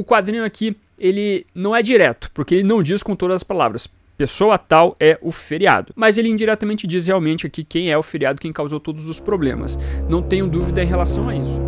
O quadrinho aqui, ele não é direto, porque ele não diz com todas as palavras. Pessoa tal é o feriado. Mas ele indiretamente diz realmente aqui quem é o feriado, quem causou todos os problemas. Não tenho dúvida em relação a isso.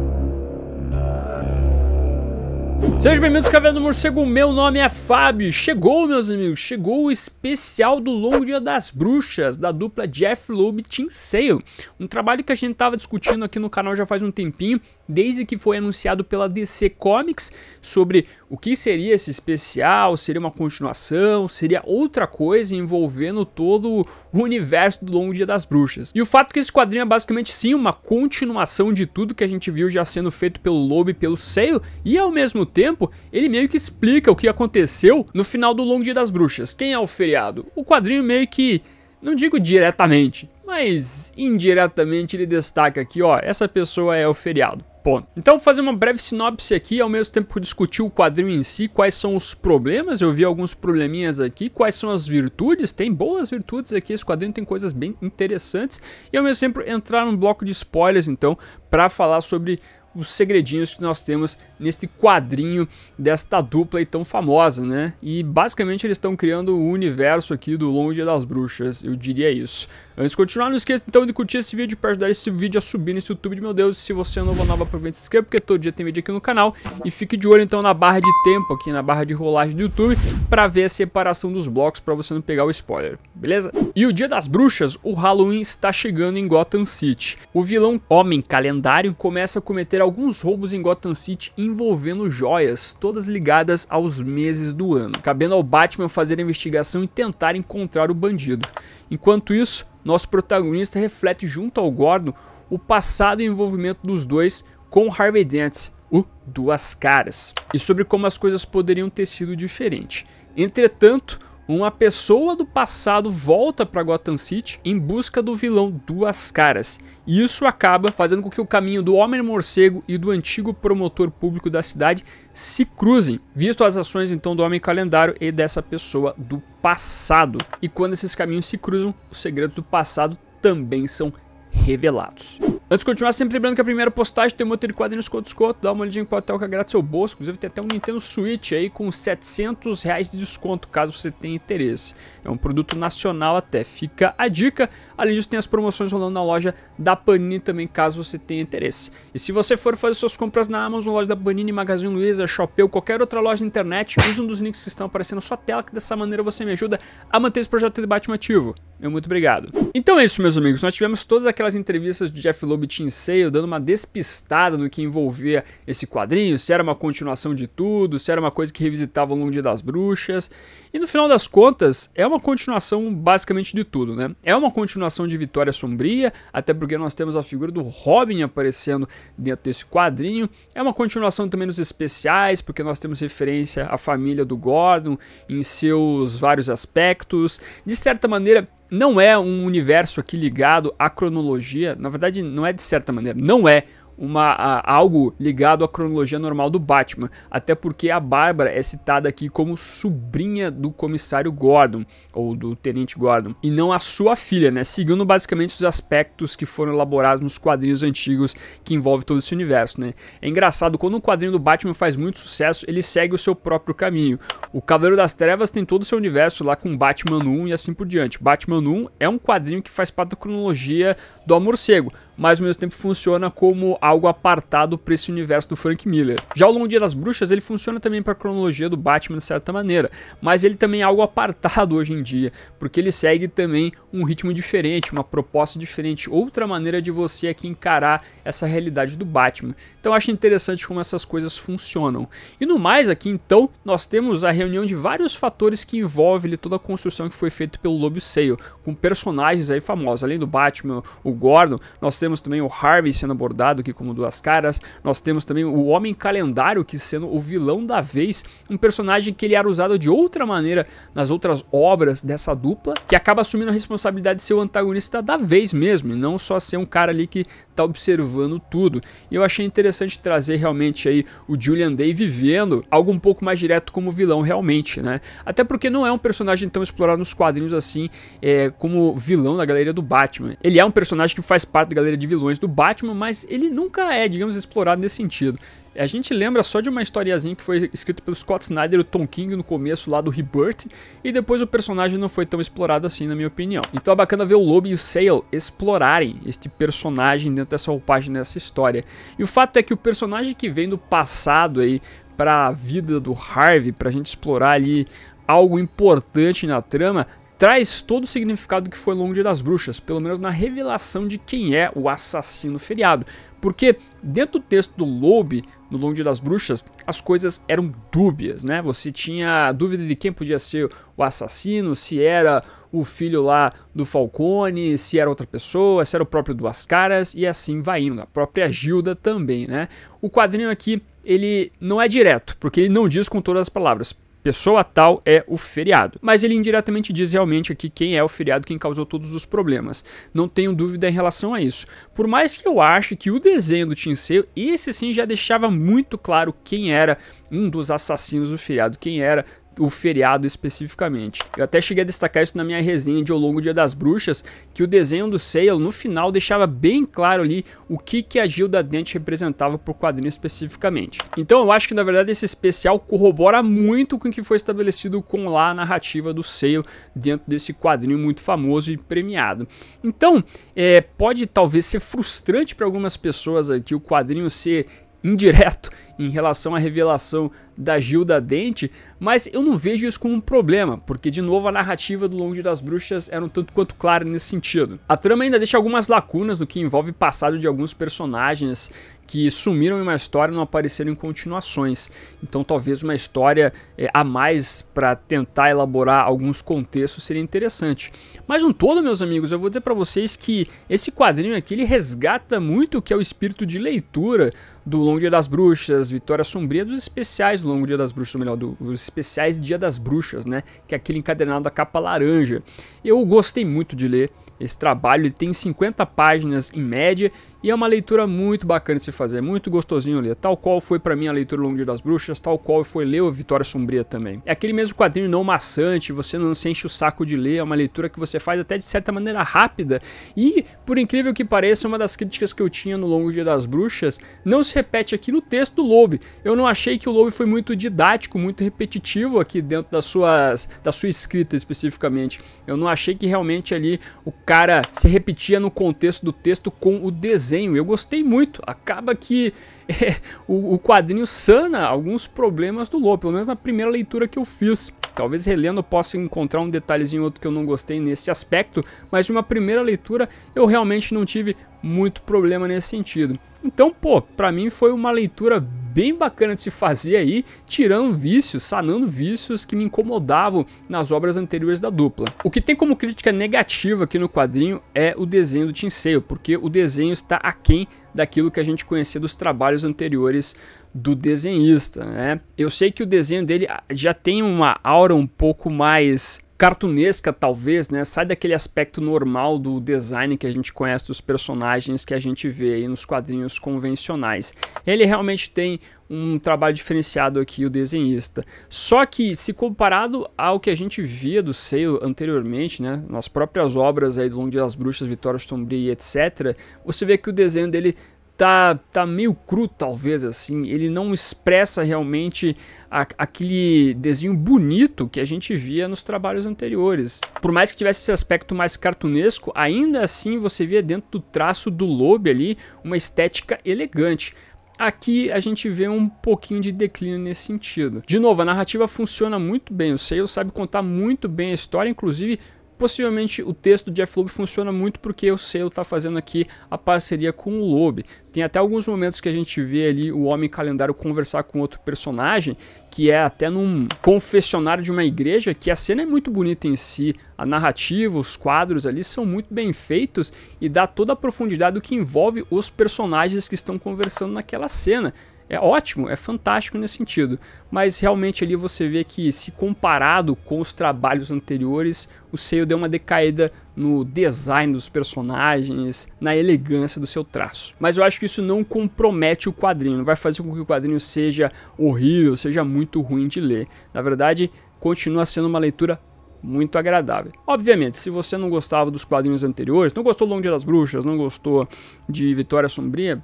Sejam bem-vindos ao Caverna do Morcego, meu nome é Fábio. Chegou, meus amigos, chegou o especial do Longo Dia das Bruxas, da dupla Jeff Loeb e Tim Sale. Um trabalho que a gente estava discutindo aqui no canal já faz um tempinho desde que foi anunciado pela DC Comics sobre o que seria esse especial, seria uma continuação, seria outra coisa envolvendo todo o universo do Longo Dia das Bruxas. E o fato é que esse quadrinho é basicamente sim uma continuação de tudo que a gente viu já sendo feito pelo Lobo e pelo Seio, e ao mesmo tempo ele meio que explica o que aconteceu no final do Longo Dia das Bruxas. Quem é o feriado? O quadrinho meio que não digo diretamente, mas indiretamente ele destaca aqui, ó, essa pessoa é o feriado. Ponto. Então, fazer uma breve sinopse aqui, ao mesmo tempo discutir o quadrinho em si, quais são os problemas, eu vi alguns probleminhas aqui, quais são as virtudes, tem boas virtudes aqui, esse quadrinho tem coisas bem interessantes, e ao mesmo tempo entrar num bloco de spoilers, então, para falar sobre os segredinhos que nós temos neste quadrinho desta dupla aí tão famosa, né? E basicamente eles estão criando o universo aqui do Longe das Bruxas, eu diria isso. Antes de continuar, não esqueça então de curtir esse vídeo para ajudar esse vídeo a subir nesse YouTube de meu Deus. Se você é novo nova, aproveita e se inscreva, porque todo dia tem vídeo aqui no canal. E fique de olho então na barra de tempo, aqui na barra de rolagem do YouTube, para ver a separação dos blocos para você não pegar o spoiler, beleza? E o dia das bruxas, o Halloween está chegando em Gotham City. O vilão Homem Calendário começa a cometer alguns roubos em Gotham City envolvendo joias, todas ligadas aos meses do ano, cabendo ao Batman fazer a investigação e tentar encontrar o bandido. Enquanto isso, nosso protagonista reflete junto ao Gordon o passado e o envolvimento dos dois com Harvey Dent, o Duas Caras, e sobre como as coisas poderiam ter sido diferentes. Entretanto, uma pessoa do passado volta para Gotham City em busca do vilão Duas Caras. E isso acaba fazendo com que o caminho do Homem-Morcego e do antigo promotor público da cidade se cruzem, visto as ações então do Homem-Calendário e dessa pessoa do passado. E quando esses caminhos se cruzam, os segredos do passado também são revelados. Antes de continuar, sempre lembrando que a primeira postagem tem o de quadro nos com desconto dá uma olhadinha em hotel que agrada seu bolso, inclusive tem até um Nintendo Switch aí com 700 reais de desconto, caso você tenha interesse. É um produto nacional até, fica a dica. Além disso, tem as promoções rolando na loja da Panini também, caso você tenha interesse. E se você for fazer suas compras na Amazon, loja da Panini, Magazine Luiza, Shopee ou qualquer outra loja na internet, use um dos links que estão aparecendo na sua tela, que dessa maneira você me ajuda a manter esse projeto de debate ativo. Meu muito obrigado. Então é isso, meus amigos. Nós tivemos todas aquelas entrevistas de Jeff Loeb e Tim Sale dando uma despistada no que envolvia esse quadrinho, se era uma continuação de tudo, se era uma coisa que revisitava o longo Dia das Bruxas. E no final das contas, é uma continuação basicamente de tudo, né? É uma continuação de Vitória Sombria, até porque nós temos a figura do Robin aparecendo dentro desse quadrinho. É uma continuação também dos especiais, porque nós temos referência à família do Gordon em seus vários aspectos. De certa maneira, não é um universo aqui ligado à cronologia, na verdade não é de certa maneira, não é uma, a, algo ligado à cronologia normal do Batman, até porque a Bárbara é citada aqui como sobrinha do comissário Gordon, ou do tenente Gordon, e não a sua filha, né? Seguindo basicamente os aspectos que foram elaborados nos quadrinhos antigos que envolve todo esse universo, né? É engraçado, quando um quadrinho do Batman faz muito sucesso, ele segue o seu próprio caminho. O Cavaleiro das Trevas tem todo o seu universo lá com Batman 1 e assim por diante. Batman 1 é um quadrinho que faz parte da cronologia do Amorcego mas ao mesmo tempo funciona como algo apartado para esse universo do Frank Miller. Já o Longo Dia das Bruxas, ele funciona também para a cronologia do Batman de certa maneira, mas ele também é algo apartado hoje em dia, porque ele segue também um ritmo diferente, uma proposta diferente, outra maneira de você aqui encarar essa realidade do Batman. Então acho interessante como essas coisas funcionam. E no mais aqui então, nós temos a reunião de vários fatores que envolve toda a construção que foi feita pelo Lobo Sale, com personagens aí famosos, além do Batman, o Gordon, nós temos também o Harvey sendo abordado aqui como duas caras, nós temos também o Homem Calendário que sendo o vilão da vez, um personagem que ele era usado de outra maneira nas outras obras dessa dupla, que acaba assumindo a responsabilidade de ser o antagonista da vez mesmo, e não só ser um cara ali que tá observando tudo. E eu achei interessante trazer realmente aí o Julian Day vivendo algo um pouco mais direto como vilão realmente, né? Até porque não é um personagem tão explorado nos quadrinhos assim é, como vilão da galeria do Batman. Ele é um personagem que faz parte da galeria de vilões do Batman, mas ele nunca é, digamos, explorado nesse sentido. A gente lembra só de uma historiazinha que foi escrita pelo Scott Snyder e o Tom King no começo lá do Rebirth, e depois o personagem não foi tão explorado assim, na minha opinião. Então é bacana ver o Lobo e o Sale explorarem este personagem dentro dessa roupagem nessa história. E o fato é que o personagem que vem do passado aí para a vida do Harvey, para a gente explorar ali algo importante na trama, traz todo o significado que foi longe das bruxas, pelo menos na revelação de quem é o assassino feriado. Porque dentro do texto do Lobe no Longe das Bruxas, as coisas eram dúbias, né? Você tinha dúvida de quem podia ser o assassino, se era o filho lá do Falcone, se era outra pessoa, se era o próprio Duas Caras, e assim vai indo. A própria Gilda também, né? O quadrinho aqui, ele não é direto, porque ele não diz com todas as palavras pessoa tal é o feriado. Mas ele indiretamente diz realmente aqui quem é o feriado, quem causou todos os problemas. Não tenho dúvida em relação a isso. Por mais que eu ache que o desenho do Tinseu, esse sim já deixava muito claro quem era um dos assassinos do feriado, quem era o feriado especificamente. Eu até cheguei a destacar isso na minha resenha de O Longo Dia das Bruxas, que o desenho do Sale no final deixava bem claro ali o que, que a Gilda Dente representava por quadrinho especificamente. Então eu acho que na verdade esse especial corrobora muito com o que foi estabelecido com lá a narrativa do Sale dentro desse quadrinho muito famoso e premiado. Então é, pode talvez ser frustrante para algumas pessoas aqui o quadrinho ser indireto em relação à revelação da Gilda Dente, mas eu não vejo isso como um problema, porque de novo a narrativa do Longe das Bruxas era um tanto quanto clara nesse sentido. A trama ainda deixa algumas lacunas no que envolve o passado de alguns personagens que sumiram em uma história e não apareceram em continuações. Então talvez uma história é, a mais para tentar elaborar alguns contextos seria interessante. Mas no todo, meus amigos, eu vou dizer para vocês que esse quadrinho aqui ele resgata muito o que é o espírito de leitura do Longo Dia das Bruxas, Vitória Sombria, dos especiais do Longo Dia das Bruxas, ou melhor, dos especiais Dia das Bruxas, né? Que é aquele encadernado da capa laranja. Eu gostei muito de ler esse trabalho, ele tem 50 páginas em média e é uma leitura muito bacana de se fazer, muito gostosinho ler. Tal qual foi para mim a leitura Longo Dia das Bruxas, tal qual foi ler o Vitória Sombria também. É aquele mesmo quadrinho não maçante, você não se enche o saco de ler, é uma leitura que você faz até de certa maneira rápida. E, por incrível que pareça, uma das críticas que eu tinha no Longo Dia das Bruxas não se repete aqui no texto do Lobe. Eu não achei que o Lobe foi muito didático, muito repetitivo aqui dentro das suas, da sua escrita especificamente. Eu não achei que realmente ali o cara se repetia no contexto do texto com o desenho desenho, eu gostei muito. Acaba que é, o, o, quadrinho sana alguns problemas do Lobo, pelo menos na primeira leitura que eu fiz. Talvez relendo eu possa encontrar um detalhezinho outro que eu não gostei nesse aspecto, mas de uma primeira leitura eu realmente não tive muito problema nesse sentido. Então, pô, para mim foi uma leitura bem bacana de se fazer aí, tirando vícios, sanando vícios que me incomodavam nas obras anteriores da dupla. O que tem como crítica negativa aqui no quadrinho é o desenho do Tinseu, porque o desenho está aquém daquilo que a gente conhecia dos trabalhos anteriores do desenhista, né? Eu sei que o desenho dele ah, já tem uma aura um pouco mais cartunesca, talvez, né? Sai daquele aspecto normal do design que a gente conhece dos personagens que a gente vê aí nos quadrinhos convencionais. Ele realmente tem um trabalho diferenciado aqui, o desenhista. Só que, se comparado ao que a gente via do Seio anteriormente, né, nas próprias obras aí do Longo das Bruxas, Vitória Sombria, etc., você vê que o desenho dele tá, tá meio cru, talvez assim. Ele não expressa realmente a, aquele desenho bonito que a gente via nos trabalhos anteriores. Por mais que tivesse esse aspecto mais cartunesco, ainda assim você via dentro do traço do Lobe ali uma estética elegante. Aqui a gente vê um pouquinho de declínio nesse sentido. De novo, a narrativa funciona muito bem, o Sale sabe contar muito bem a história, inclusive Possivelmente o texto do Jeff Loeb funciona muito porque o Sale está fazendo aqui a parceria com o Loeb. Tem até alguns momentos que a gente vê ali o Homem Calendário conversar com outro personagem, que é até num confessionário de uma igreja, que a cena é muito bonita em si, a narrativa, os quadros ali são muito bem feitos e dá toda a profundidade do que envolve os personagens que estão conversando naquela cena é ótimo, é fantástico nesse sentido, mas realmente ali você vê que, se comparado com os trabalhos anteriores, o Seio deu uma decaída no design dos personagens, na elegância do seu traço. Mas eu acho que isso não compromete o quadrinho, não vai fazer com que o quadrinho seja horrível, seja muito ruim de ler. Na verdade, continua sendo uma leitura muito agradável. Obviamente, se você não gostava dos quadrinhos anteriores, não gostou do Longo das Bruxas, não gostou de Vitória Sombria,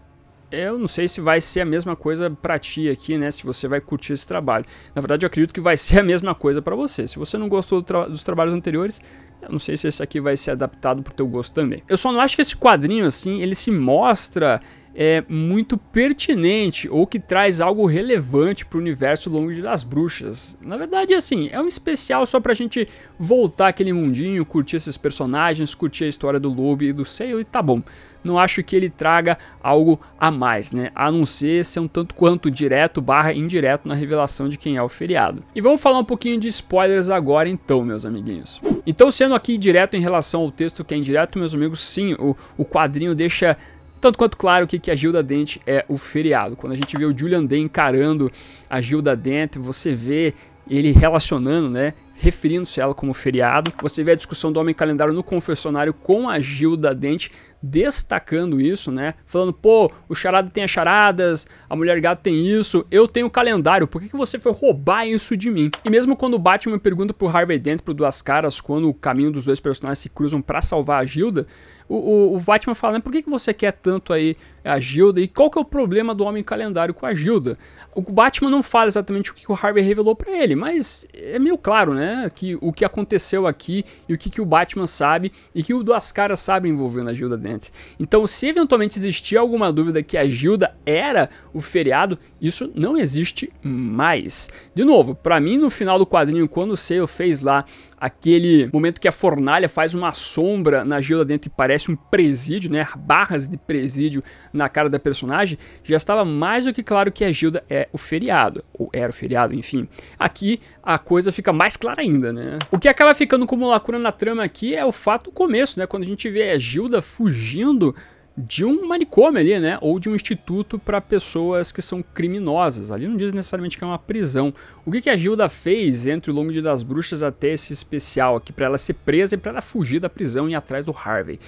eu não sei se vai ser a mesma coisa para ti aqui, né? Se você vai curtir esse trabalho. Na verdade, eu acredito que vai ser a mesma coisa para você. Se você não gostou do tra dos trabalhos anteriores, eu não sei se esse aqui vai ser adaptado pro teu gosto também. Eu só não acho que esse quadrinho assim, ele se mostra é, muito pertinente ou que traz algo relevante para o universo longe das bruxas. Na verdade, assim, é um especial só para a gente voltar aquele mundinho, curtir esses personagens, curtir a história do Lobo e do seio e tá bom. Não acho que ele traga algo a mais, né? A não ser ser um tanto quanto direto barra indireto na revelação de quem é o feriado. E vamos falar um pouquinho de spoilers agora então, meus amiguinhos. Então, sendo aqui direto em relação ao texto que é indireto, meus amigos, sim, o, o quadrinho deixa tanto quanto claro que, que a Gilda Dente é o feriado. Quando a gente vê o Julian Day encarando a Gilda Dente, você vê ele relacionando, né? Referindo-se a ela como feriado. Você vê a discussão do Homem Calendário no confessionário com a Gilda Dente, destacando isso, né? Falando, pô, o charada tem as charadas, a mulher gato tem isso, eu tenho o calendário, por que, que você foi roubar isso de mim? E mesmo quando o Batman pergunta pro Harvey Dent, pro Duas Caras, quando o caminho dos dois personagens se cruzam para salvar a Gilda, o, o, Batman fala, né, por que, que você quer tanto aí a Gilda e qual que é o problema do Homem Calendário com a Gilda? O Batman não fala exatamente o que o Harvey revelou para ele, mas é meio claro, né, que o que aconteceu aqui e o que, que o Batman sabe e que o Duas Caras sabe envolvendo a Gilda dentro Então, se eventualmente existia alguma dúvida que a Gilda era o feriado, isso não existe mais. De novo, para mim no final do quadrinho, quando o Sale fez lá aquele momento que a fornalha faz uma sombra na Gilda dentro e parece um presídio, né? Barras de presídio na cara da personagem, já estava mais do que claro que a Gilda é o feriado, ou era o feriado, enfim. Aqui a coisa fica mais clara ainda, né? O que acaba ficando como lacuna na trama aqui é o fato do começo, né? Quando a gente vê a Gilda fugindo de um manicômio ali, né? Ou de um instituto para pessoas que são criminosas. Ali não diz necessariamente que é uma prisão. O que, que a Gilda fez entre o Longo Dia das Bruxas até esse especial aqui para ela ser presa e para ela fugir da prisão e ir atrás do Harvey?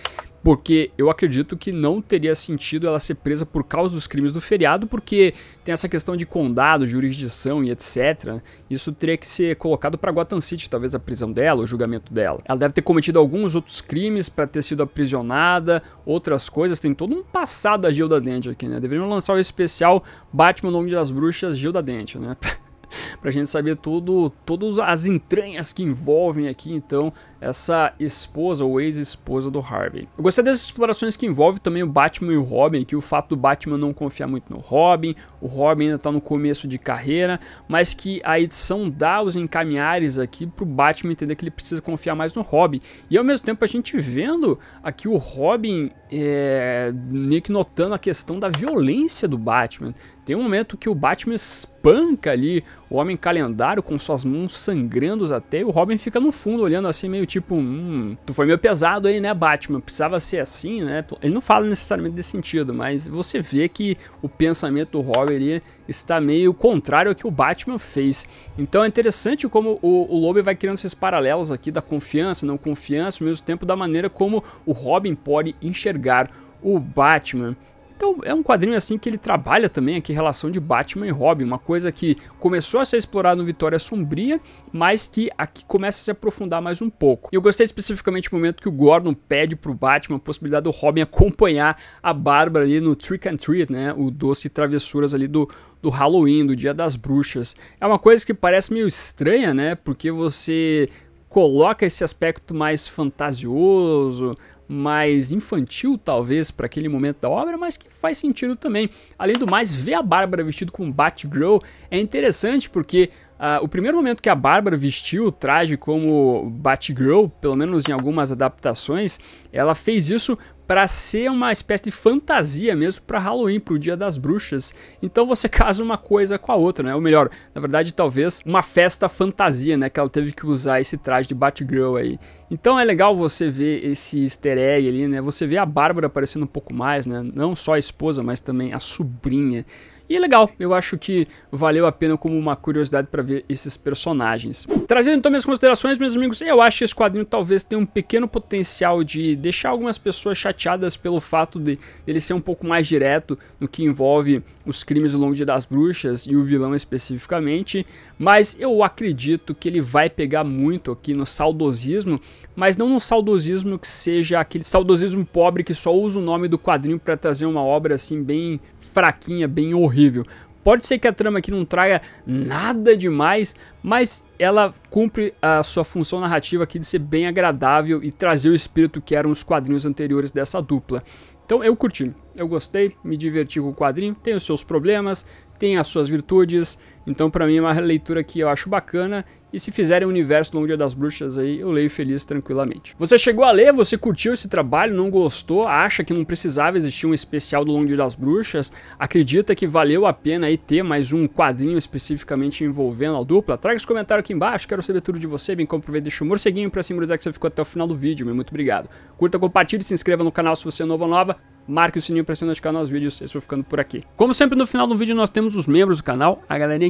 porque eu acredito que não teria sentido ela ser presa por causa dos crimes do feriado, porque tem essa questão de condado, jurisdição e etc. Isso teria que ser colocado para Gotham City, talvez a prisão dela, o julgamento dela. Ela deve ter cometido alguns outros crimes para ter sido aprisionada, outras coisas. Tem todo um passado da Gilda Dente aqui, né? Deveriam lançar o especial Batman Nome das Bruxas Gilda Dente, né? pra gente saber tudo, todas as entranhas que envolvem aqui, então, essa esposa ou ex-esposa do Harvey. Eu gostei dessas explorações que envolvem também o Batman e o Robin, que o fato do Batman não confiar muito no Robin, o Robin ainda tá no começo de carreira, mas que a edição dá os encaminhares aqui pro Batman entender que ele precisa confiar mais no Robin. E ao mesmo tempo a gente vendo aqui o Robin é, meio que notando a questão da violência do Batman. Tem um momento que o Batman espanca ali o Homem Calendário com suas mãos sangrando até e o Robin fica no fundo olhando assim meio tipo, hum, tu foi meio pesado aí, né, Batman? Precisava ser assim, né? Ele não fala necessariamente desse sentido, mas você vê que o pensamento do Robin ali está meio contrário ao que o Batman fez. Então é interessante como o, o Lobo vai criando esses paralelos aqui da confiança, não confiança, ao mesmo tempo da maneira como o Robin pode enxergar o Batman. Então é um quadrinho assim que ele trabalha também aqui em relação de Batman e Robin, uma coisa que começou a ser explorada no Vitória Sombria, mas que aqui começa a se aprofundar mais um pouco. E eu gostei especificamente do momento que o Gordon pede pro Batman a possibilidade do Robin acompanhar a Bárbara ali no Trick and Treat, né, o doce e travessuras ali do, do Halloween, do Dia das Bruxas. É uma coisa que parece meio estranha, né, porque você coloca esse aspecto mais fantasioso, mais infantil talvez para aquele momento da obra, mas que faz sentido também. Além do mais, ver a Bárbara vestida com Batgirl é interessante porque uh, o primeiro momento que a Bárbara vestiu o traje como Batgirl, pelo menos em algumas adaptações, ela fez isso para ser uma espécie de fantasia mesmo para Halloween, para o Dia das Bruxas. Então você casa uma coisa com a outra, né? Ou melhor, na verdade, talvez uma festa fantasia, né? Que ela teve que usar esse traje de Batgirl aí. Então é legal você ver esse easter egg ali, né? Você vê a Bárbara aparecendo um pouco mais, né? Não só a esposa, mas também a sobrinha. E é legal, eu acho que valeu a pena como uma curiosidade para ver esses personagens. Trazendo então minhas considerações, meus amigos, eu acho que esse quadrinho talvez tenha um pequeno potencial de deixar algumas pessoas chateadas pelo fato de ele ser um pouco mais direto no que envolve os crimes do Longe das Bruxas e o vilão especificamente, mas eu acredito que ele vai pegar muito aqui no saudosismo, mas não no saudosismo que seja aquele saudosismo pobre que só usa o nome do quadrinho para trazer uma obra assim bem fraquinha, bem horrível horrível. Pode ser que a trama aqui não traga nada demais, mas ela cumpre a sua função narrativa aqui de ser bem agradável e trazer o espírito que eram os quadrinhos anteriores dessa dupla. Então eu curti, eu gostei, me diverti com o quadrinho, tem os seus problemas, tem as suas virtudes, então, para mim, é uma leitura que eu acho bacana. E se fizerem o universo Longo Dia das Bruxas aí, eu leio feliz tranquilamente. Você chegou a ler, você curtiu esse trabalho, não gostou, acha que não precisava existir um especial do Longo Dia das Bruxas, acredita que valeu a pena aí ter mais um quadrinho especificamente envolvendo a dupla? Traga os comentários aqui embaixo, quero saber tudo de você, bem como aproveita deixa o um morceguinho pra simbolizar que você ficou até o final do vídeo, meu muito obrigado. Curta, compartilhe, se inscreva no canal se você é novo ou nova, marque o sininho pra se notificar nos vídeos, eu estou ficando por aqui. Como sempre no final do vídeo nós temos os membros do canal, a galerinha